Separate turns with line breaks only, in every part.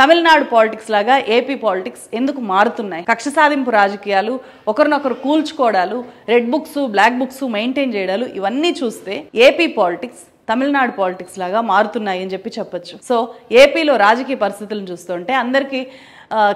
Tamil Nadu politics లాగా AP politics ఎందుకు మారుతున్నాయి కక్ష సాధింపు రాజకీయాలు ఒకరినొకరు కూల్చుకోవడాలు red books black books maintain చేయడాలు ఇవన్నీ చూస్తే ఏపీ పాలిటిక్స్ తమిళనాడు పాలిటిక్స్ లాగా మారుతున్నాయి అని చెప్పి చెప్పొచ్చు సో ఏపీలో రాజకీయ పరిస్థితులను చూస్తుంటే అందరికీ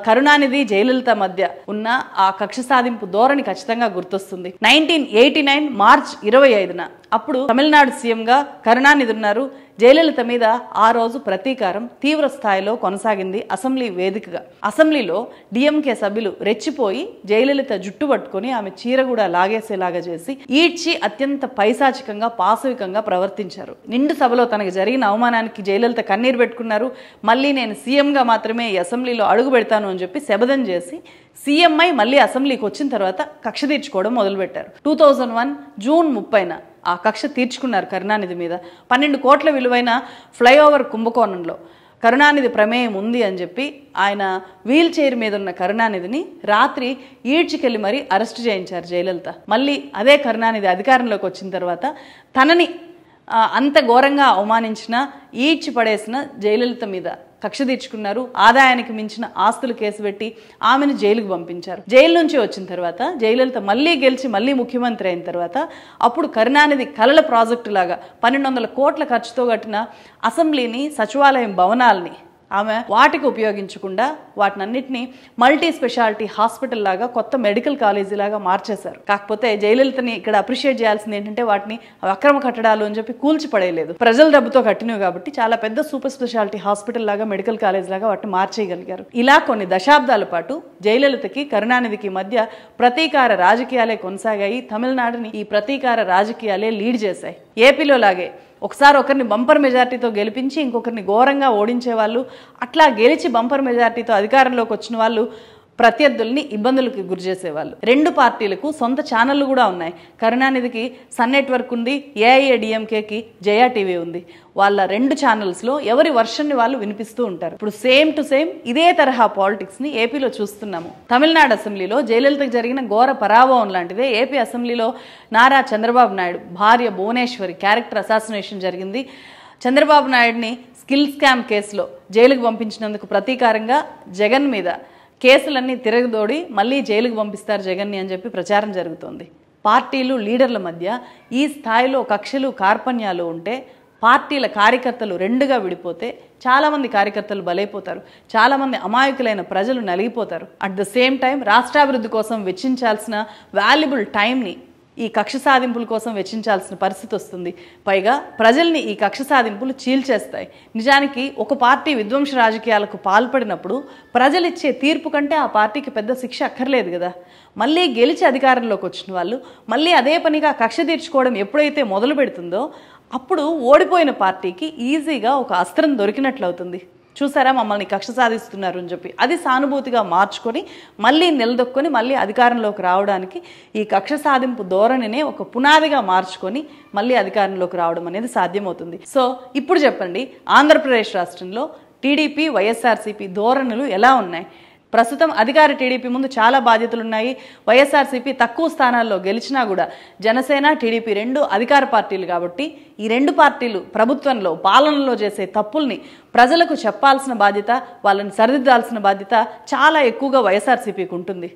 కరుణానిధి జయలలిత మధ్య ఉన్న ఆ కక్ష సాధింపు ధోరణి ఖచ్చితంగా గుర్తొస్తుంది నైన్టీన్ ఎయిటీ నైన్ మార్చ్ ఇరవై ఐదున అప్పుడు తమిళనాడు సీఎంగా కరుణానిధి ఉన్నారు జయలలిత మీద ఆ రోజు ప్రతీకారం తీవ్ర స్థాయిలో కొనసాగింది అసెంబ్లీ వేదికగా అసెంబ్లీలో డిఎంకే సభ్యులు రెచ్చిపోయి జయలలిత జుట్టు పట్టుకుని ఆమె చీర కూడా లాగేసేలాగా చేసి ఈడ్చి అత్యంత పైశాచికంగా పాశవికంగా ప్రవర్తించారు నిండు సభలో తనకు జరిగిన అవమానానికి జయలలిత కన్నీరు పెట్టుకున్నారు మళ్ళీ నేను సీఎంగా మాత్రమే అసెంబ్లీలో అడుగు పెడతాను అని చెప్పి శబదం చేసి సీఎంఐ మళ్ళీ అసెంబ్లీకి వచ్చిన తర్వాత కక్ష తీర్చుకోవడం మొదలుపెట్టారు టూ థౌజండ్ వన్ జూన్ ముప్పైన ఆ కక్ష తీర్చుకున్నారు కరుణానిధి మీద పన్నెండు కోట్ల విలువైన ఫ్లైఓవర్ కుంభకోణంలో కరుణానిధి ప్రమేయం ఉంది అని చెప్పి ఆయన వీల్ చైర్ మీద ఉన్న కరుణానిధిని రాత్రి ఈడ్చికెళ్ళి మరీ అరెస్ట్ చేయించారు జయలలిత మళ్ళీ అదే కరుణానిధి అధికారంలోకి వచ్చిన తర్వాత తనని అంత ఘోరంగా అవమానించిన ఈడ్చి పడేసిన జయలలిత మీద కక్ష తీర్చుకున్నారు ఆదాయానికి మించిన ఆస్తులు కేసు పెట్టి ఆమెను జైలుకు పంపించారు జైలు నుంచి వచ్చిన తర్వాత జైలలిత మళ్ళీ గెలిచి మళ్ళీ ముఖ్యమంత్రి అయిన తర్వాత అప్పుడు కరుణానిధి కలల ప్రాజెక్టు లాగా పన్నెండు వందల కోట్ల ఖర్చుతో కట్టిన అసెంబ్లీని సచివాలయం భవనాల్ని ఆమె వాటికి ఉపయోగించకుండా వాటినన్నిటినీ మల్టీ స్పెషాలిటీ హాస్పిటల్ లాగా కొత్త మెడికల్ కాలేజీ లాగా మార్చేశారు కాకపోతే జయలలితని ఇక్కడ అప్రిషియేట్ చేయాల్సింది ఏంటంటే వాటిని అక్రమ కట్టడాలు అని చెప్పి కూల్చిపడేయలేదు ప్రజల డబ్బుతో కట్టినవి కాబట్టి చాలా పెద్ద సూపర్ స్పెషాలిటీ హాస్పిటల్ లాగా మెడికల్ కాలేజ్ లాగా వాటిని మార్చేయగలిగారు ఇలా కొన్ని దశాబ్దాల పాటు జయలలితకి కరుణానిధికి మధ్య ప్రతీకార రాజకీయాలే కొనసాగాయి తమిళనాడుని ఈ ప్రతీకార రాజకీయాలే లీడ్ చేశాయి ఏపీలో లాగే ఒకసారి ఒకరిని బంపర్ మెజార్టీతో గెలిపించి ఇంకొకరిని ఘోరంగా ఓడించేవాళ్ళు అట్లా గెలిచి బంపర్ మెజార్టీతో అధికారంలోకి వచ్చిన వాళ్ళు ప్రత్యర్థుల్ని ఇబ్బందులకు గురి చేసేవాళ్ళు రెండు పార్టీలకు సొంత ఛానళ్ళు కూడా ఉన్నాయి కరుణానిధికి సన్ నెట్వర్క్ ఉంది ఏఐఏడిఎంకేకి జయా టీవీ ఉంది వాళ్ళ రెండు ఛానల్స్లో ఎవరి వర్షన్ని వాళ్ళు వినిపిస్తూ ఉంటారు ఇప్పుడు సేమ్ టు సేమ్ ఇదే తరహా పాలిటిక్స్ని ఏపీలో చూస్తున్నాము తమిళనాడు అసెంబ్లీలో జయలలితకు జరిగిన ఘోర పరాభవం లాంటిదే ఏపీ అసెంబ్లీలో నారా చంద్రబాబు నాయుడు భార్య భువనేశ్వరి క్యారెక్టర్ అసాసినేషన్ జరిగింది చంద్రబాబు నాయుడిని స్కిల్ స్కామ్ కేసులో జైలుకు పంపించినందుకు ప్రతీకారంగా జగన్ మీద కేసులన్నీ తిరగదోడి మళ్ళీ జైలుకు పంపిస్తారు జగన్ని అని చెప్పి ప్రచారం జరుగుతోంది పార్టీలు లీడర్ల మధ్య ఈ స్థాయిలో కక్షలు కార్పణ్యాలు ఉంటే పార్టీల కార్యకర్తలు రెండుగా విడిపోతే చాలామంది కార్యకర్తలు బలైపోతారు చాలామంది అమాయకులైన ప్రజలు నలిగిపోతారు అట్ ద సేమ్ టైం రాష్ట్రాభివృద్ధి కోసం వెచ్చించాల్సిన వాల్యుబుల్ టైంని ఈ కక్ష సాధింపుల కోసం వెచ్చించాల్సిన పరిస్థితి వస్తుంది పైగా ప్రజల్ని ఈ కక్ష సాధింపులు చీల్చేస్తాయి నిజానికి ఒక పార్టీ విధ్వంస రాజకీయాలకు పాల్పడినప్పుడు ప్రజలిచ్చే తీర్పు కంటే ఆ పార్టీకి పెద్ద శిక్ష అక్కర్లేదు కదా మళ్ళీ గెలిచి అధికారంలోకి వచ్చిన వాళ్ళు మళ్ళీ అదే పనిగా కక్ష తీర్చుకోవడం ఎప్పుడైతే మొదలు పెడుతుందో అప్పుడు ఓడిపోయిన పార్టీకి ఈజీగా ఒక అస్త్రం దొరికినట్లవుతుంది చూసారా మమ్మల్ని కక్ష సాధిస్తున్నారు అని చెప్పి అది సానుభూతిగా మార్చుకొని మళ్ళీ నిలదొక్కొని మళ్ళీ అధికారంలోకి రావడానికి ఈ కక్ష సాధింపు ధోరణినే ఒక పునాదిగా మార్చుకొని మళ్ళీ అధికారంలోకి రావడం అనేది సాధ్యమవుతుంది సో ఇప్పుడు చెప్పండి ఆంధ్రప్రదేశ్ రాష్ట్రంలో టీడీపీ వైఎస్ఆర్సీపీ ధోరణులు ఎలా ఉన్నాయి ప్రస్తుతం అధికార టీడీపీ ముందు చాలా బాధ్యతలున్నాయి వైఎస్ఆర్సీపీ తక్కువ స్థానాల్లో గెలిచినా కూడా జనసేన టీడీపీ రెండు అధికార పార్టీలు కాబట్టి ఈ రెండు పార్టీలు ప్రభుత్వంలో పాలనలో చేసే తప్పుల్ని ప్రజలకు చెప్పాల్సిన బాధ్యత వాళ్ళని సరిదిద్దాల్సిన బాధ్యత చాలా ఎక్కువగా వైఎస్ఆర్సీపీకి ఉంటుంది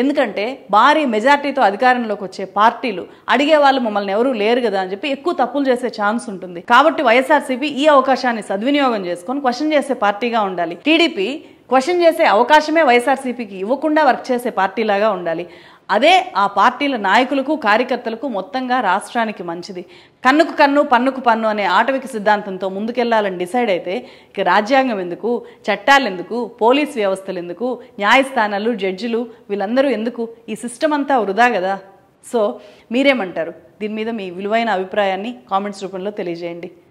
ఎందుకంటే భారీ మెజార్టీతో అధికారంలోకి వచ్చే పార్టీలు అడిగే వాళ్ళు మమ్మల్ని ఎవరూ లేరు కదా అని చెప్పి ఎక్కువ తప్పులు చేసే ఛాన్స్ ఉంటుంది కాబట్టి వైఎస్ఆర్సీపీ ఈ అవకాశాన్ని సద్వినియోగం చేసుకొని క్వశ్చన్ చేసే పార్టీగా ఉండాలి టీడీపీ క్వశ్చన్ చేసే అవకాశమే వైఎస్ఆర్సీపీకి ఇవ్వకుండా వర్క్ చేసే పార్టీలాగా ఉండాలి అదే ఆ పార్టీల నాయకులకు కార్యకర్తలకు మొత్తంగా రాష్ట్రానికి మంచిది కన్నుకు కన్ను పన్నుకు పన్ను అనే ఆటవిక సిద్ధాంతంతో ముందుకెళ్లాలని డిసైడ్ అయితే ఇక రాజ్యాంగం ఎందుకు చట్టాలు ఎందుకు పోలీస్ వ్యవస్థలు ఎందుకు న్యాయస్థానాలు జడ్జిలు వీళ్ళందరూ ఎందుకు ఈ సిస్టమ్ అంతా వృధా కదా సో మీరేమంటారు దీని మీద మీ విలువైన అభిప్రాయాన్ని కామెంట్స్ రూపంలో తెలియజేయండి